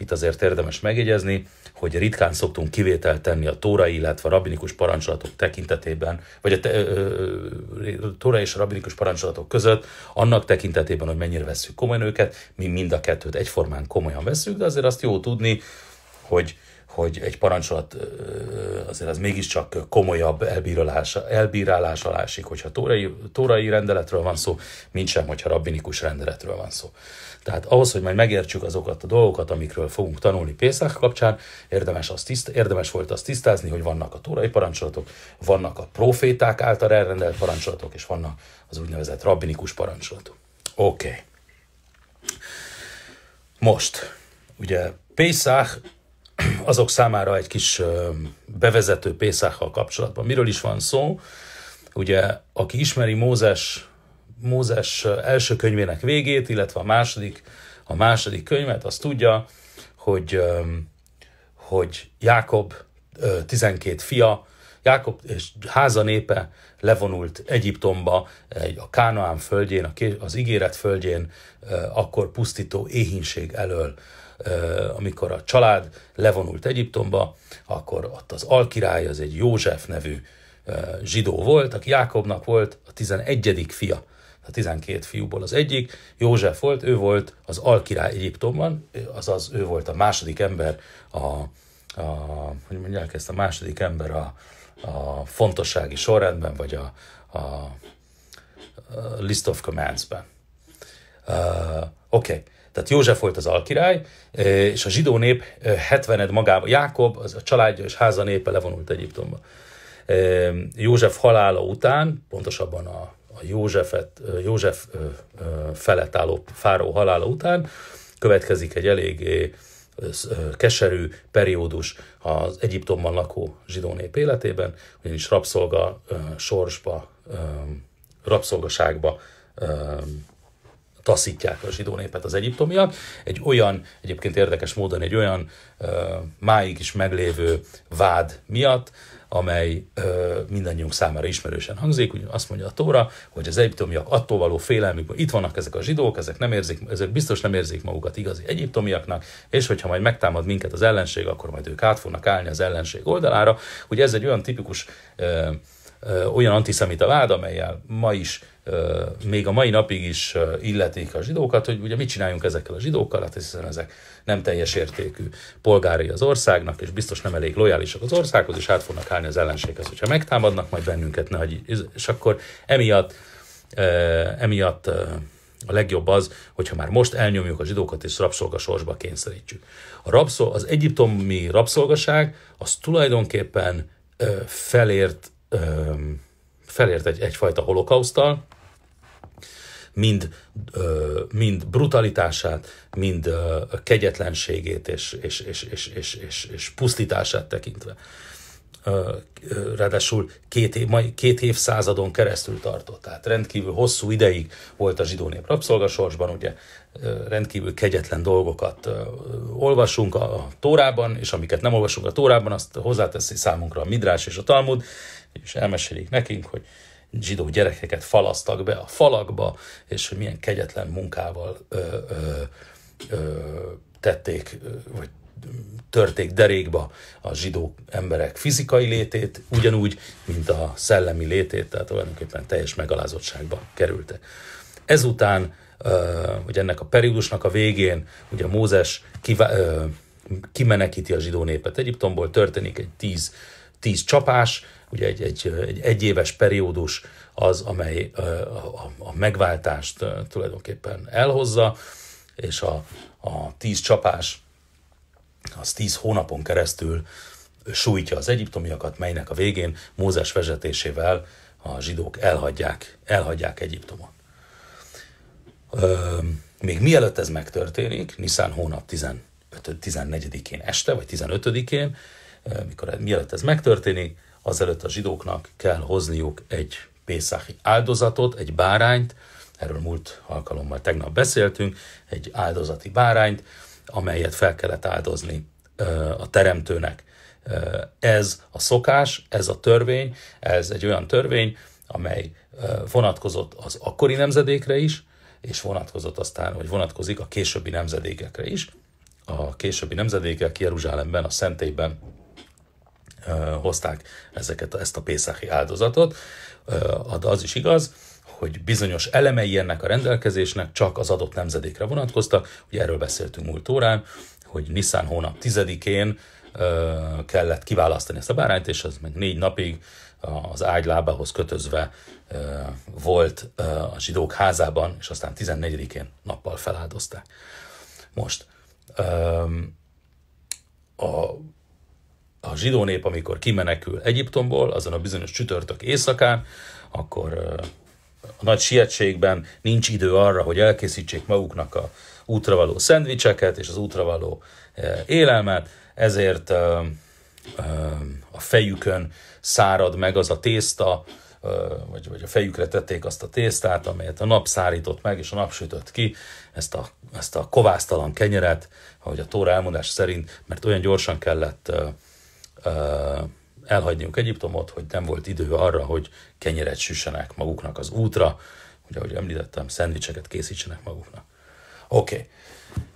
Itt azért érdemes megjegyezni, hogy ritkán szoktunk kivételt tenni a tóra, illetve a rabinikus parancsolatok tekintetében, vagy a tórai tóra és a rabinikus parancsolatok között, annak tekintetében, hogy mennyire veszük komolyan őket, mi mind a kettőt egyformán komolyan veszük, de azért azt jó tudni, hogy hogy egy parancsolat azért az mégiscsak komolyabb elbírálás, elbírálás alá esik, hogyha tórai, tórai rendeletről van szó, mint sem, hogyha rabbinikus rendeletről van szó. Tehát ahhoz, hogy majd megértsük azokat a dolgokat, amikről fogunk tanulni Pészák kapcsán, érdemes, azt tiszt, érdemes volt azt tisztázni, hogy vannak a tórai parancsolatok, vannak a proféták által elrendelt parancsolatok, és vannak az úgynevezett rabbinikus parancsolatok. Oké. Okay. Most, ugye Pészák azok számára egy kis bevezető Pészákkal kapcsolatban. Miről is van szó? Ugye, aki ismeri Mózes Mózes első könyvének végét, illetve a második, a második könyvet, azt tudja, hogy, hogy Jákob 12 fia, Jákob és háza népe levonult Egyiptomba, egy, a Kánaán földjén, az ígéret földjén, akkor pusztító éhínség elől amikor a család levonult Egyiptomba, akkor ott az alkirály, az egy József nevű zsidó volt, aki Jákobnak volt a 11. fia a 12 fiúból az egyik, József volt, ő volt az alkirály Egyiptomban, azaz ő volt a második ember, a, a hogy mondják ezt, a második ember a, a fontossági sorrendben, vagy a, a, a list of commands-ben. Uh, Oké, okay. tehát József volt az alkirály, és a zsidó nép 70 magába, Jákob, az a családja és háza népe levonult Egyiptomba. József halála után, pontosabban a a Józsefet, József felett álló fáró halála után következik egy eléggé keserű periódus az Egyiptomban lakó zsidó nép életében, ugyanis rabszolga sorsba, rabszolgaságba taszítják a zsidó népet az egyiptomiak. Egy olyan, egyébként érdekes módon egy olyan máig is meglévő vád miatt, amely ö, mindannyiunk számára ismerősen hangzik, ugye azt mondja a Tóra, hogy az egyiptomiak attól való hogy itt vannak ezek a zsidók, ezek, nem érzik, ezek biztos nem érzik magukat igazi egyiptomiaknak, és hogyha majd megtámad minket az ellenség, akkor majd ők át fognak állni az ellenség oldalára. Ugye ez egy olyan tipikus ö, ö, olyan antiszemita vád, amelyel ma is még a mai napig is illetik a zsidókat, hogy ugye mit csináljunk ezekkel a zsidókkal, hát hiszen ezek nem teljes értékű polgári az országnak, és biztos nem elég lojálisak az országhoz, és át fognak állni az ellenséghez, hogyha megtámadnak majd bennünket, ne, és akkor emiatt, emiatt a legjobb az, hogyha már most elnyomjuk a zsidókat és rabszolgasorsba kényszerítjük. A rabszol, az egyiptomi rabszolgaság az tulajdonképpen felért, felért egy, egyfajta holokausztal, mind, mind brutalitását, mind kegyetlenségét és, és, és, és, és, és, és pusztítását tekintve. Ráadásul két, év, majd két évszázadon keresztül tartott, tehát rendkívül hosszú ideig volt a zsidó nép rabszolgasorsban, ugye rendkívül kegyetlen dolgokat olvasunk a Tórában, és amiket nem olvasunk a Tórában, azt hozzáteszi számunkra a Midrás és a Talmud, és elmesélik nekünk, hogy zsidó gyerekeket falasztak be a falakba, és hogy milyen kegyetlen munkával ö, ö, ö, tették, vagy törték derékba a zsidó emberek fizikai létét, ugyanúgy, mint a szellemi létét, tehát tulajdonképpen teljes megalázottságba kerültek. Ezután, hogy ennek a periódusnak a végén, ugye Mózes kivá- kimenekíti a zsidó népet Egyiptomból, történik egy tíz, tíz csapás, ugye egy, egy, egy egyéves periódus az, amely a, a, a megváltást tulajdonképpen elhozza, és a, a tíz csapás az tíz hónapon keresztül sújtja az egyiptomiakat, melynek a végén Mózes vezetésével a zsidók elhagyják, elhagyják Egyiptomot. még mielőtt ez megtörténik, Nisztán hónap 14-én este, vagy 15-én, mikor mielőtt ez megtörténik, azelőtt a zsidóknak kell hozniuk egy pészáhi áldozatot, egy bárányt, erről múlt alkalommal tegnap beszéltünk, egy áldozati bárányt, amelyet fel kellett áldozni a teremtőnek. Ez a szokás, ez a törvény, ez egy olyan törvény, amely vonatkozott az akkori nemzedékre is, és vonatkozott aztán, hogy vonatkozik a későbbi nemzedékekre is. A későbbi nemzedékek Jeruzsálemben, a szentélyben hozták ezeket, ezt a pészáki áldozatot. De az is igaz, hogy bizonyos elemei ennek a rendelkezésnek csak az adott nemzedékre vonatkoztak. Ugye erről beszéltünk múlt órán, hogy Nissan hónap 10-én kellett kiválasztani ezt a bárányt, és az meg négy napig az ágylábához kötözve volt a zsidók házában, és aztán 14-én nappal feláldozták. Most a a zsidó nép, amikor kimenekül Egyiptomból, azon a bizonyos csütörtök éjszakán, akkor a nagy sietségben nincs idő arra, hogy elkészítsék maguknak a útravaló szendvicseket és az útravaló élelmet, ezért a fejükön szárad meg az a tészta, vagy, vagy a fejükre tették azt a tésztát, amelyet a nap szárított meg, és a nap sütött ki, ezt a, ezt a kovásztalan kenyeret, ahogy a Tóra elmondás szerint, mert olyan gyorsan kellett uh, elhagyniuk Egyiptomot, hogy nem volt idő arra, hogy kenyeret süssenek maguknak az útra, hogy ahogy említettem, szendvicseket készítsenek maguknak. Oké. Okay.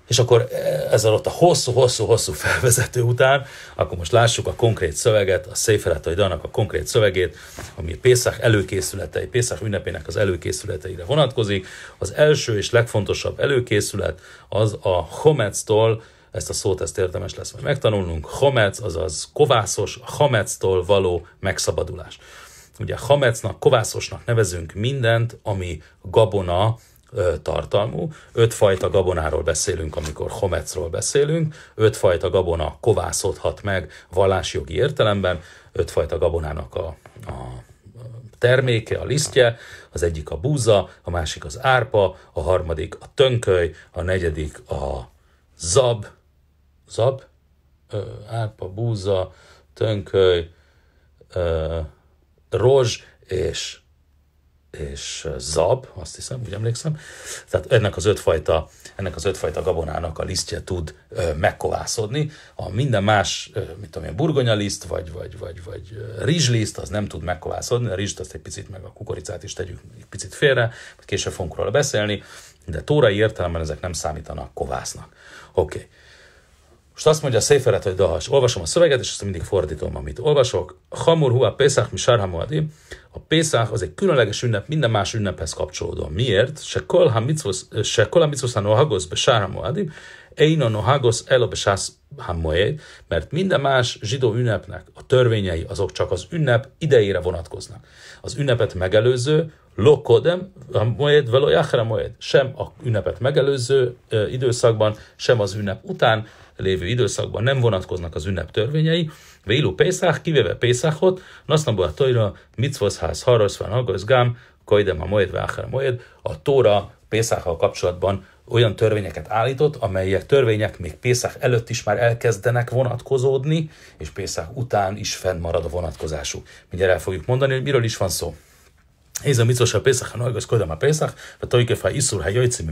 És akkor e, ezzel ott a hosszú-hosszú-hosszú felvezető után, akkor most lássuk a konkrét szöveget, a Széferet annak a konkrét szövegét, ami Pészák előkészületei, Pészák ünnepének az előkészületeire vonatkozik. Az első és legfontosabb előkészület az a Hometsztól ezt a szót, ezt érdemes lesz majd megtanulnunk, hamec, azaz kovászos, hamectól való megszabadulás. Ugye hamecnak, kovászosnak nevezünk mindent, ami gabona, tartalmú. Ötfajta gabonáról beszélünk, amikor homecról beszélünk. Ötfajta gabona kovászodhat meg vallásjogi értelemben. Ötfajta gabonának a, a terméke, a lisztje, az egyik a búza, a másik az árpa, a harmadik a tönköly, a negyedik a zab, zab, árpa, búza, tönköly, rozs és, és zab, azt hiszem, úgy emlékszem. Tehát ennek az ötfajta, ennek az ötfajta gabonának a lisztje tud megkovászodni. A minden más, mit tudom én, liszt, vagy, vagy, vagy, vagy rizsliszt, az nem tud megkovászodni. A rizst azt egy picit, meg a kukoricát is tegyük egy picit félre, később fogunk róla beszélni, de tórai értelemben ezek nem számítanak kovásznak. Oké. Okay. Most azt mondja a széferet, hogy dahas. Olvasom a szöveget, és azt mindig fordítom, amit olvasok. Hamur hua Pesach mi sarhamuadi. A Pesach az egy különleges ünnep, minden más ünnephez kapcsolódó. Miért? Se kol ha mitzvus nohagos be sarhamuadi, eino nohagos elo be hamoed, mert minden más zsidó ünnepnek a törvényei azok csak az ünnep idejére vonatkoznak. Az ünnepet megelőző, Lokodem, a hamoed velo sem a ünnepet megelőző időszakban, sem az ünnep után, lévő időszakban nem vonatkoznak az ünnep törvényei, vélu Pészák, kivéve Pészákot, nasznabu a tojra, mitzvoszház, harosz van agazgám, kajdem a moed, váhár moed, a tóra Pészákkal kapcsolatban olyan törvényeket állított, amelyek törvények még Pészák előtt is már elkezdenek vonatkozódni, és Pészák után is fennmarad a vonatkozásuk. Mindjárt el fogjuk mondani, hogy miről is van szó. Ez a micos a Pészák, a Norgos a Pészák, a Toikef, ha Iszur, ha Jöjci,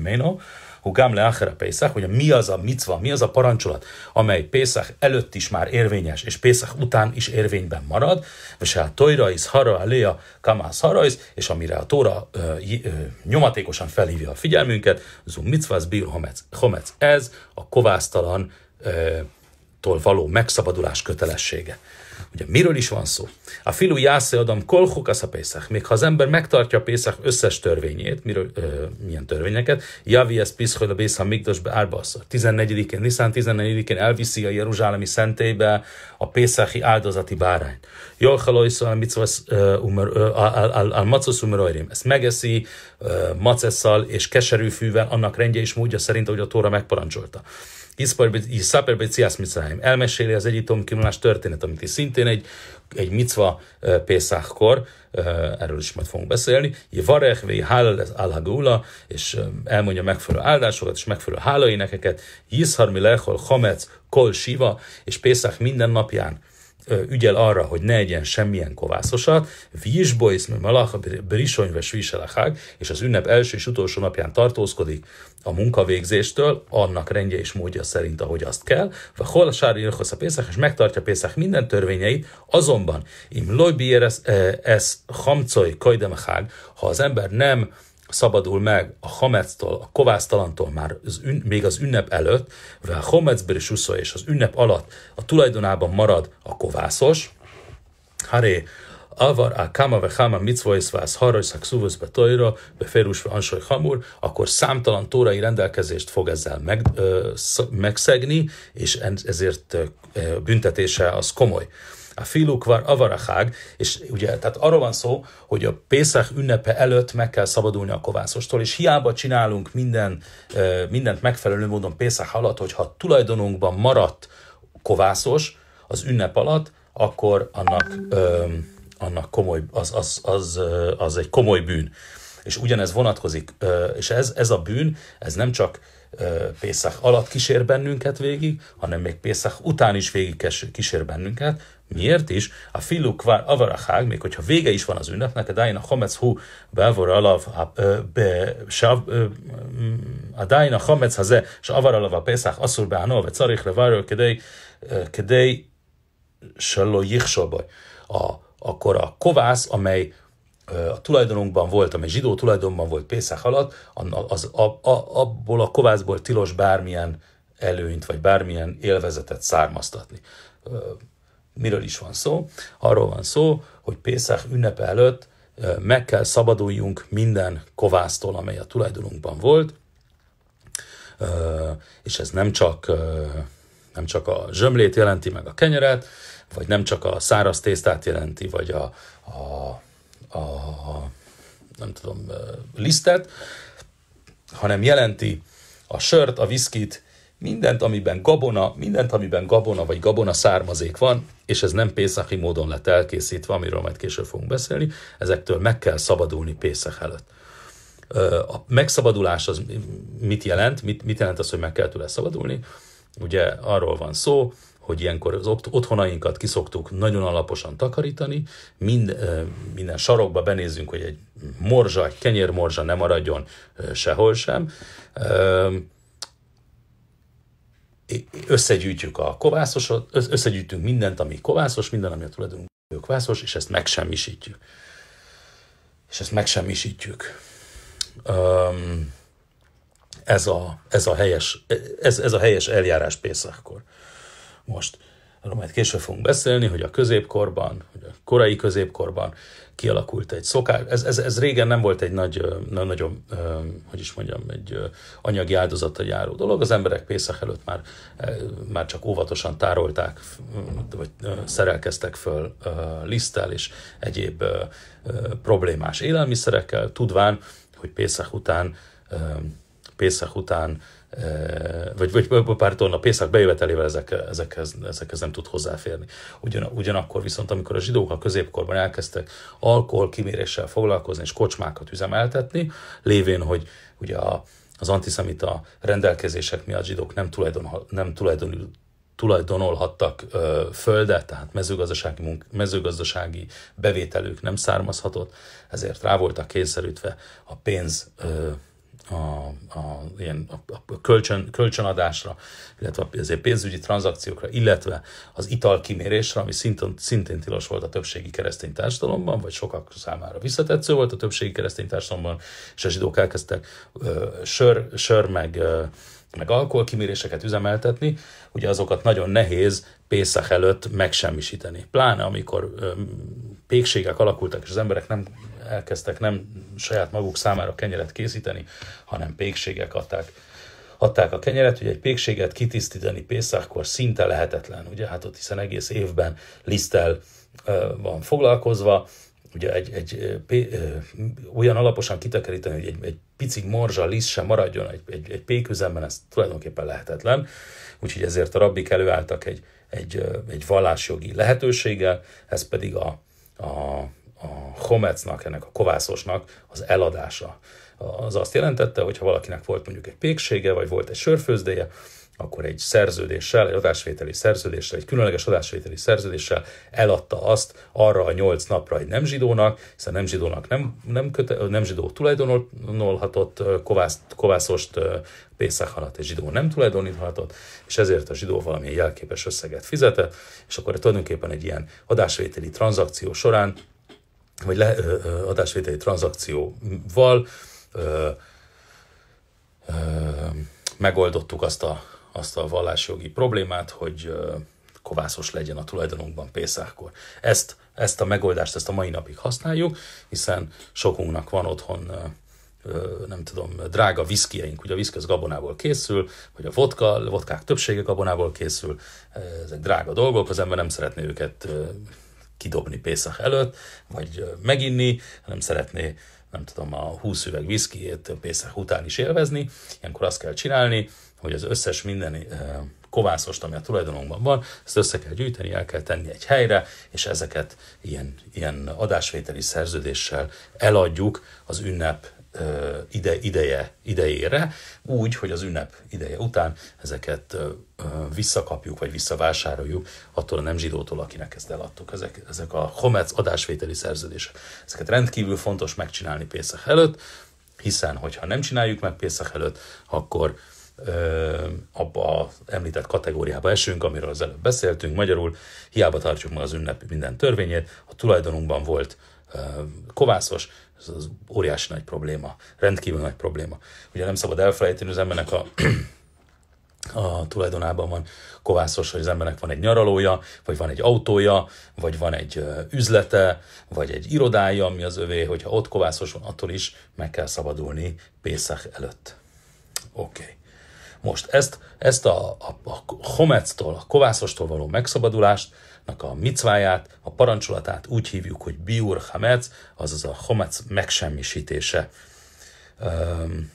hogy Gamle Achera Pészach, hogy mi az a micva, mi az a parancsolat, amely Pészach előtt is már érvényes, és Pészach után is érvényben marad, és a is Hara Alea Kamász is, és amire a Tóra ö, ö, nyomatékosan felhívja a figyelmünket, Zum bír, Bio Homec. Ez a kovásztalan ö, tól való megszabadulás kötelessége. Ugye miről is van szó? A filu jászé adam kolhukasz a pészek. Még ha az ember megtartja a pészek összes törvényét, miről, ö, milyen törvényeket, javi ez piszkol a pészek migdos be árbasszor. 14-én, Nisztán 14-én elviszi a Jeruzsálemi szentélybe a pészeki áldozati bárány. Jól halajszó a micvasz al umerojrim. Ezt megeszi macesszal és keserű fűvel annak rendje és módja szerint, ahogy a Tóra megparancsolta. Iszaperbe Beciász Mitzraim elmeséli az egyiptom kivonulás történet, amit is szintén egy, egy micva Pészákkor, erről is majd fogunk beszélni, Varech, Vei Hálal, Alhagula, és elmondja megfelelő áldásokat és megfelelő hálaénekeket, Yiszharmi Lechol, Hamec, Kol Siva, és Pészák minden napján ügyel arra, hogy ne egyen semmilyen kovászosat, mert malach, brisony, viselachák, és az ünnep első és utolsó napján tartózkodik a munkavégzéstől, annak rendje és módja szerint, ahogy azt kell, vagy hol a sári a pészek, és megtartja pészek minden törvényeit, azonban im lojbi ez hamcoly kajdemachák, ha az ember nem szabadul meg a Hamectól, a kovásztalantól már az ün, még az ünnep előtt, vagy a Hamecből is uszol, és az ünnep alatt a tulajdonában marad a kovászos, Haré, avar a kama ve hama mitzvoiszvász harajszak szuvuszbe tojra, ve ansoly hamur, akkor számtalan tórai rendelkezést fog ezzel meg, ö, megszegni, és ezért ö, büntetése az komoly a filukvar avarachág, és ugye, tehát arról van szó, hogy a Pészach ünnepe előtt meg kell szabadulni a kovászostól, és hiába csinálunk minden, mindent megfelelő módon Pészach alatt, hogyha tulajdonunkban maradt kovászos az ünnep alatt, akkor annak, annak komoly, az, az, az, az egy komoly bűn. És ugyanez vonatkozik, és ez, ez a bűn, ez nem csak Pészak alatt kísér bennünket végig, hanem még Pészak után is végig kísér bennünket, Miért is? A filu kvár avarachág, még hogyha vége is van az ünnepnek, a dájna hamec hú bevor alav be sav a dájna hamec haze s avar alav a peszach asszur beánó, ve szarich leváró, kedej kedej sallo jichsobaj. Akkor a kovász, amely a tulajdonunkban volt, amely zsidó tulajdonban volt Pészák alatt, az, a, a, abból a kovászból tilos bármilyen előnyt, vagy bármilyen élvezetet származtatni miről is van szó? Arról van szó, hogy Pészach ünnepe előtt meg kell szabaduljunk minden kovásztól, amely a tulajdonunkban volt, és ez nem csak, nem csak a zsömlét jelenti, meg a kenyeret, vagy nem csak a száraz tésztát jelenti, vagy a, a, a nem tudom, lisztet, hanem jelenti a sört, a viszkit, mindent, amiben gabona, mindent, amiben gabona vagy gabona származék van, és ez nem pészaki módon lett elkészítve, amiről majd később fogunk beszélni, ezektől meg kell szabadulni pészek előtt. A megszabadulás az mit jelent? Mit, mit jelent az, hogy meg kell tőle szabadulni? Ugye arról van szó, hogy ilyenkor az otthonainkat kiszoktuk nagyon alaposan takarítani, mind, minden sarokba benézzünk, hogy egy morzsa, egy kenyérmorzsa ne maradjon sehol sem összegyűjtjük a kovászosot, összegyűjtünk mindent, ami kovászos, minden, ami a tulajdonképpen kovászos, és ezt megsemmisítjük. És ezt megsemmisítjük. Um, ez, a, ez, a helyes, ez, ez a helyes eljárás Pészakkor. Most, arról majd később fogunk beszélni, hogy a középkorban, hogy a korai középkorban kialakult egy szokás. Ez, ez, ez régen nem volt egy nagy, nem nagyon, hogy is mondjam, egy anyagi áldozata járó dolog. Az emberek Pészak előtt már, már csak óvatosan tárolták, vagy szerelkeztek föl liszttel és egyéb problémás élelmiszerekkel, tudván, hogy Pészak után, Pészak után vagy, vagy párton a Pészak bejövetelével ezek, ezekhez, ezekhez nem tud hozzáférni. Ugyan, ugyanakkor viszont, amikor a zsidók a középkorban elkezdtek alkohol kiméréssel foglalkozni és kocsmákat üzemeltetni, lévén, hogy ugye a, az antiszemita rendelkezések miatt zsidók nem, tulajdon, nem tulajdon tulajdonolhattak ö, földet, tehát mezőgazdasági, munk, mezőgazdasági bevételük nem származhatott, ezért rá voltak kényszerítve a pénz ö, a, a, ilyen, a, a kölcsön, kölcsönadásra, illetve azért pénzügyi tranzakciókra, illetve az italkimérésre, ami szintén, szintén tilos volt a többségi keresztény társadalomban, vagy sokak számára visszatetsző volt a többségi keresztény társadalomban, és a zsidók elkezdtek ö, sör, sör meg ö, meg alkoholkiméréseket üzemeltetni, ugye azokat nagyon nehéz Pészak előtt megsemmisíteni. Pláne amikor ö, pékségek alakultak, és az emberek nem elkezdtek nem saját maguk számára kenyeret készíteni, hanem pékségek adták, adták a kenyeret, ugye egy pékséget kitisztítani Pészákkor szinte lehetetlen, ugye, hát ott hiszen egész évben liszttel van foglalkozva, ugye egy, egy, egy olyan alaposan kitekeríteni, hogy egy, egy picig morzsa, liszt sem maradjon egy, egy, egy péküzemben, ez tulajdonképpen lehetetlen. Úgyhogy ezért a rabbik előálltak egy, egy, egy vallásjogi lehetőséggel, ez pedig a, a a Homecnak, ennek a kovászosnak az eladása. Az azt jelentette, hogy ha valakinek volt mondjuk egy péksége, vagy volt egy sörfőzdéje, akkor egy szerződéssel, egy adásvételi szerződéssel, egy különleges adásvételi szerződéssel eladta azt arra a nyolc napra egy nem zsidónak, hiszen nem zsidónak nem, nem, köte, nem zsidó tulajdonolhatott kovász, kovászost Pészak alatt egy zsidó nem tulajdoníthatott, és ezért a zsidó valamilyen jelképes összeget fizetett, és akkor tulajdonképpen egy ilyen adásvételi tranzakció során vagy le, ö, adásvételi tranzakcióval ö, ö, megoldottuk azt a, azt a vallásjogi problémát, hogy ö, kovászos legyen a tulajdonunkban Pészákkor. Ezt, ezt a megoldást, ezt a mai napig használjuk, hiszen sokunknak van otthon nem tudom, drága viszkijeink, ugye a viszki az gabonából készül, vagy a vodka, a vodkák többsége gabonából készül, ezek drága dolgok, az ember nem szeretné őket kidobni Pészak előtt, vagy meginni, hanem szeretné nem tudom, a 20 üveg viszkijét Pészak után is élvezni, ilyenkor azt kell csinálni, hogy az összes minden kovászost, ami a tulajdonunkban van, ezt össze kell gyűjteni, el kell tenni egy helyre, és ezeket ilyen, ilyen adásvételi szerződéssel eladjuk az ünnep ide, ideje, idejére, úgy, hogy az ünnep ideje után ezeket visszakapjuk, vagy visszavásároljuk attól a nem zsidótól, akinek ezt eladtuk. Ezek, ezek a homec adásvételi szerződések. Ezeket rendkívül fontos megcsinálni Pészak előtt, hiszen hogyha nem csináljuk meg Pészak előtt, akkor abba az említett kategóriába esünk, amiről az előbb beszéltünk, magyarul hiába tartjuk meg az ünnep minden törvényét, a tulajdonunkban volt kovászos, ez az óriási nagy probléma, rendkívül nagy probléma. Ugye nem szabad elfelejteni, az embernek a a tulajdonában van kovászos, hogy az embernek van egy nyaralója, vagy van egy autója, vagy van egy üzlete, vagy egy irodája, ami az övé, hogyha ott kovászos van, attól is meg kell szabadulni Pészach előtt. Oké. Okay. Most ezt, ezt a, a, a homectól, a kovászostól való megszabadulást a micváját, a parancsolatát úgy hívjuk, hogy biur hamec, azaz a homec megsemmisítése. Um,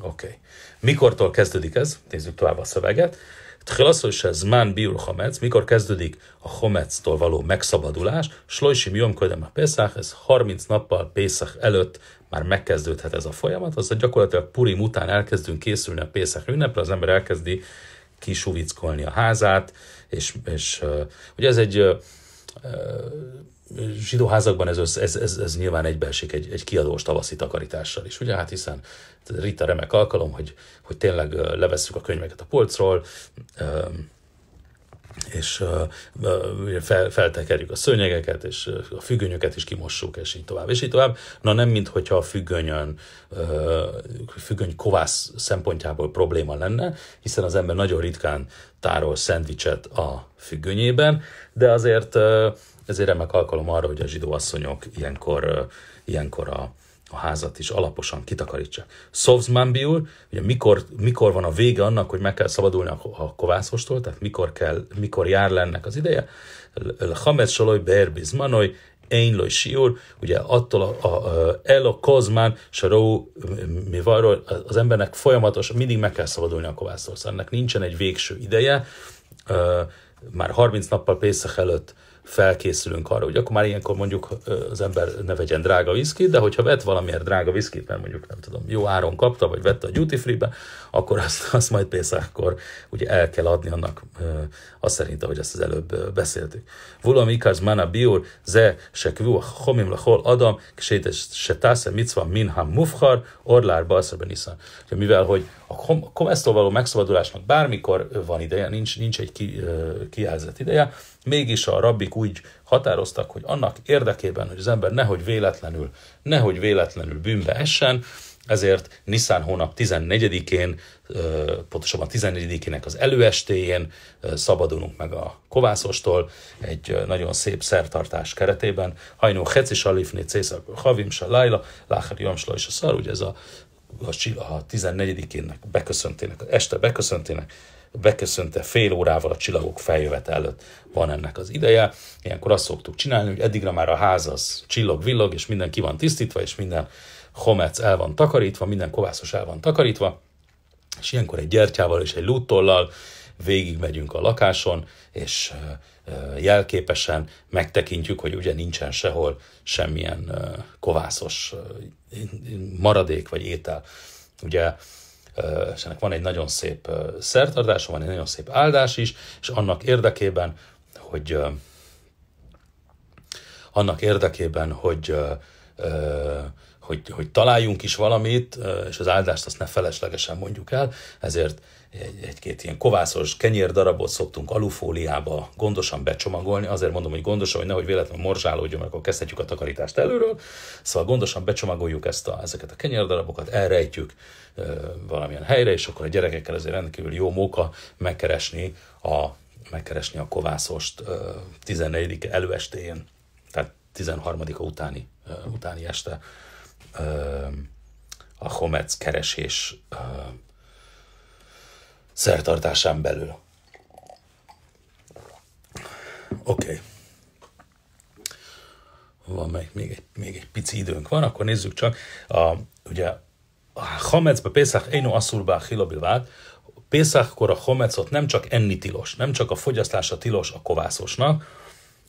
Oké. Okay. Mikortól kezdődik ez? Nézzük tovább a szöveget. Tchilaszol se zmán biur hamec, mikor kezdődik a homectól való megszabadulás, slojsim jom ködem a pészák, ez 30 nappal Pészach előtt már megkezdődhet ez a folyamat, az a gyakorlatilag Purim után elkezdünk készülni a Pészach ünnepre, az ember elkezdi kisuvickolni a házát, és, és ugye ez egy zsidóházakban házakban ez, ez, ez, ez nyilván egybeesik egy, egy kiadós tavaszi takarítással is, ugye? Hát hiszen Rita remek alkalom, hogy, hogy tényleg levesszük a könyveket a polcról, és fel, feltekerjük a szőnyegeket, és a függönyöket is kimossuk, és így tovább, és így tovább. Na nem, mint hogyha a függönyön, függöny kovász szempontjából probléma lenne, hiszen az ember nagyon ritkán tárol szendvicset a függönyében, de azért uh, ezért remek alkalom arra, hogy a zsidó asszonyok ilyenkor, ilyenkor a a házat is alaposan kitakarítsák. Szovzmanbi ugye mikor, mikor van a vége annak, hogy meg kell szabadulni a, kovászostól, tehát mikor, kell, mikor jár lennek az ideje? Hamed Saloj Berbiz Manoj, Einloj Siur, ugye attól a, a, a Elo Kozmán, Saró, mi varról, az embernek folyamatosan mindig meg kell szabadulni a kovásztól, szóval ennek nincsen egy végső ideje, már 30 nappal Pészek előtt felkészülünk arra, hogy akkor már ilyenkor mondjuk az ember ne vegyen drága viszkit, de hogyha vett valamiért drága viszkit, mert mondjuk nem tudom, jó áron kapta, vagy vette a duty free-be, akkor azt, *laughs* azt majd pénzákkor ugye el kell adni annak azt szerint, ahogy ezt az előbb beszéltük. Vulam ikaz mana biur ze se kvú homim lehol adam, ksétes se tászem mitzvam minham mufhar, orlár balszerben iszan. Mivel, hogy a komesztól való megszabadulásnak bármikor van ideje, nincs, nincs egy ki, kijelzett ideje, mégis a rabbik úgy határoztak, hogy annak érdekében, hogy az ember nehogy véletlenül, nehogy véletlenül bűnbe essen, ezért Nissan hónap 14-én, pontosabban 14-ének az előestéjén szabadulunk meg a kovászostól egy nagyon szép szertartás keretében. Hajnó Heci Salifné, Cészak Havim Salajla, Lácher Jamsla és a szar, ugye ez a a 14 énnek beköszöntének, este beköszöntének, beköszönte fél órával a csillagok feljövet előtt van ennek az ideje. Ilyenkor azt szoktuk csinálni, hogy eddigre már a ház az csillog-villog, és minden ki van tisztítva, és minden homec el van takarítva, minden kovászos el van takarítva, és ilyenkor egy gyertyával és egy lúttollal végigmegyünk a lakáson, és jelképesen megtekintjük, hogy ugye nincsen sehol semmilyen kovászos maradék vagy étel. Ugye és ennek van egy nagyon szép szertartása, van egy nagyon szép áldás is, és annak érdekében, hogy annak érdekében, hogy hogy, hogy találjunk is valamit, és az áldást azt ne feleslegesen mondjuk el, ezért egy, egy-két ilyen kovászos kenyérdarabot szoktunk alufóliába gondosan becsomagolni, azért mondom, hogy gondosan, hogy nehogy véletlenül morzsálódjon, akkor kezdhetjük a takarítást előről, szóval gondosan becsomagoljuk ezt a, ezeket a kenyérdarabokat, elrejtjük ö, valamilyen helyre, és akkor a gyerekekkel ezért rendkívül jó móka megkeresni a, megkeresni a kovászost ö, 14. előestén, tehát 13. utáni, ö, utáni este a homec keresés szertartásán belül. Oké. Okay. Van még, még, egy, még egy pici időnk van, akkor nézzük csak. A, ugye a hamecbe Pészach Eino Asszurba Hilobilvát, Pészákkor a Hamecot nem csak enni tilos, nem csak a fogyasztása tilos a kovászosnak,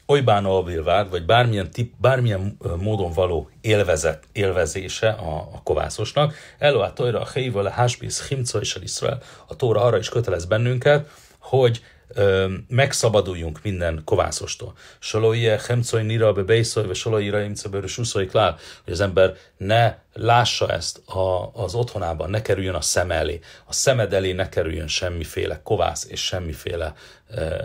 olybán vár, vagy bármilyen, tip, bármilyen módon való élvezet, élvezése a, a kovászosnak. Eloá a helyvel a hásbész himca és a A tóra arra is kötelez bennünket, hogy megszabaduljunk minden kovászostól. Solóie, Hemcoy, nira, Bebeiszoy, ve solóira, imcebőr, suszoj, klár, hogy az ember ne lássa ezt a, az otthonában, ne kerüljön a szem elé. A szemed elé ne kerüljön semmiféle kovász és semmiféle, e,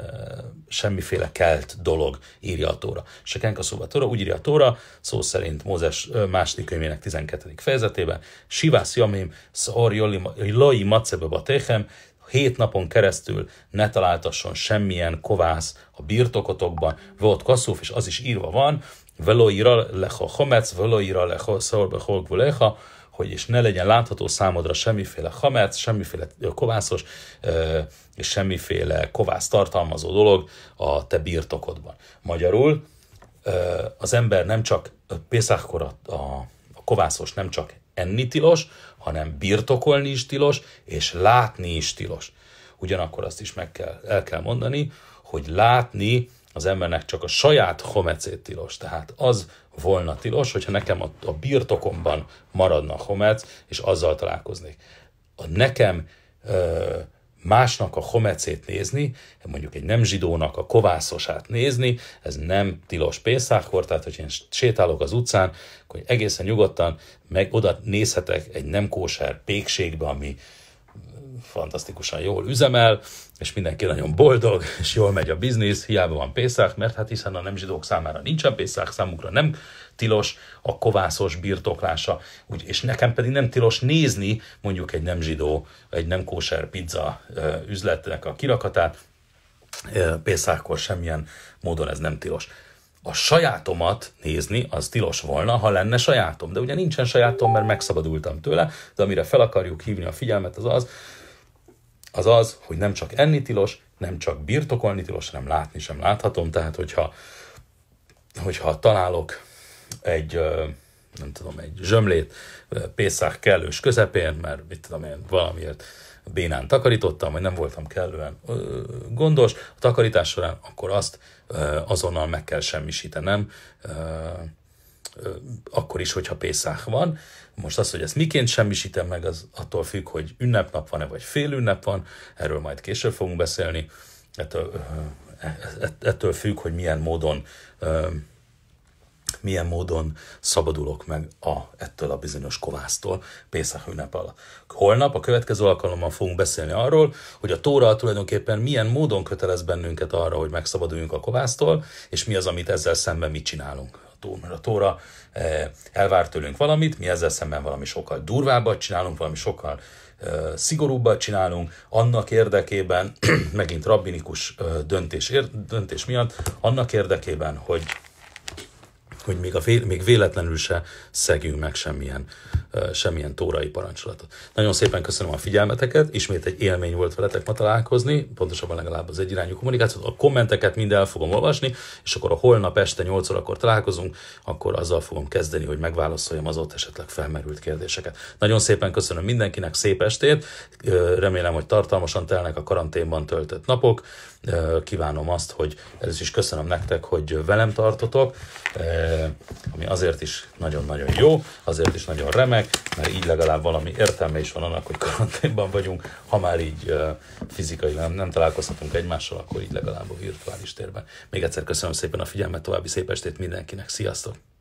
semmiféle kelt dolog, írja a Tóra. Sekenka szóval Tóra, úgy írja a Tóra, szó szerint Mózes második könyvének 12. fejezetében, Sivász Jamim, Szor Loi Macebe Batéhem, hét napon keresztül ne találtasson semmilyen kovász a birtokotokban. Volt kaszuf, és az is írva van, veloira leha homec, veloira leha szorbe holgvuleha, hogy és ne legyen látható számodra semmiféle hamec, semmiféle kovászos, és semmiféle kovász tartalmazó dolog a te birtokodban. Magyarul az ember nem csak Pészákkor a, a kovászos nem csak enni tilos, hanem birtokolni is tilos, és látni is tilos. Ugyanakkor azt is meg kell, el kell mondani, hogy látni az embernek csak a saját homecét tilos. Tehát az volna tilos, hogyha nekem a, a birtokomban maradna a homec, és azzal találkoznék. A nekem ö, másnak a homecét nézni, mondjuk egy nem zsidónak a kovászosát nézni, ez nem tilos pénztákkor, tehát hogy én sétálok az utcán, akkor egészen nyugodtan meg oda nézhetek egy nem kóser pékségbe, ami fantasztikusan jól üzemel, és mindenki nagyon boldog, és jól megy a biznisz, hiába van Pészák, mert hát hiszen a nem zsidók számára nincsen Pészák, számukra nem tilos a kovászos birtoklása, úgy, és nekem pedig nem tilos nézni mondjuk egy nem zsidó, egy nem kóser pizza üzletnek a kirakatát, Pészákkor semmilyen módon ez nem tilos a sajátomat nézni, az tilos volna, ha lenne sajátom. De ugye nincsen sajátom, mert megszabadultam tőle, de amire fel akarjuk hívni a figyelmet, az az, az az, hogy nem csak enni tilos, nem csak birtokolni tilos, hanem látni sem láthatom. Tehát, hogyha, hogyha találok egy, nem tudom, egy zsömlét Pészák kellős közepén, mert mit tudom én, valamiért bénán takarítottam, vagy nem voltam kellően gondos, a takarítás során akkor azt azonnal meg kell semmisítenem, akkor is, hogyha Pészák van, most az, hogy ezt miként semmisítem meg, az attól függ, hogy ünnepnap van-e, vagy fél ünnep van, erről majd később fogunk beszélni, ettől, e, e, ettől függ, hogy milyen módon milyen módon szabadulok meg a, ettől a bizonyos kovásztól Pészak ünnep alatt. Holnap a következő alkalommal fogunk beszélni arról, hogy a Tóra tulajdonképpen milyen módon kötelez bennünket arra, hogy megszabaduljunk a kovásztól, és mi az, amit ezzel szemben mit csinálunk tó, mert a tóra eh, elvár tőlünk valamit, mi ezzel szemben valami sokkal durvábbat csinálunk, valami sokkal eh, szigorúbbat csinálunk, annak érdekében, *clears throat* megint rabbinikus eh, döntés, döntés miatt, annak érdekében, hogy hogy még, a vé, még véletlenül se szegjünk meg semmilyen, semmilyen tórai parancsolatot. Nagyon szépen köszönöm a figyelmeteket, ismét egy élmény volt veletek ma találkozni, pontosabban legalább az egyirányú kommunikációt, a kommenteket mind el fogom olvasni, és akkor a holnap este 8 órakor találkozunk, akkor azzal fogom kezdeni, hogy megválaszoljam az ott esetleg felmerült kérdéseket. Nagyon szépen köszönöm mindenkinek, szép estét, remélem, hogy tartalmasan telnek a karanténban töltött napok, kívánom azt, hogy ez is köszönöm nektek, hogy velem tartotok, ami azért is nagyon-nagyon jó, azért is nagyon remek, mert így legalább valami értelme is van annak, hogy karanténban vagyunk, ha már így fizikailag nem találkozhatunk egymással, akkor így legalább a virtuális térben. Még egyszer köszönöm szépen a figyelmet, további szép estét mindenkinek, sziasztok!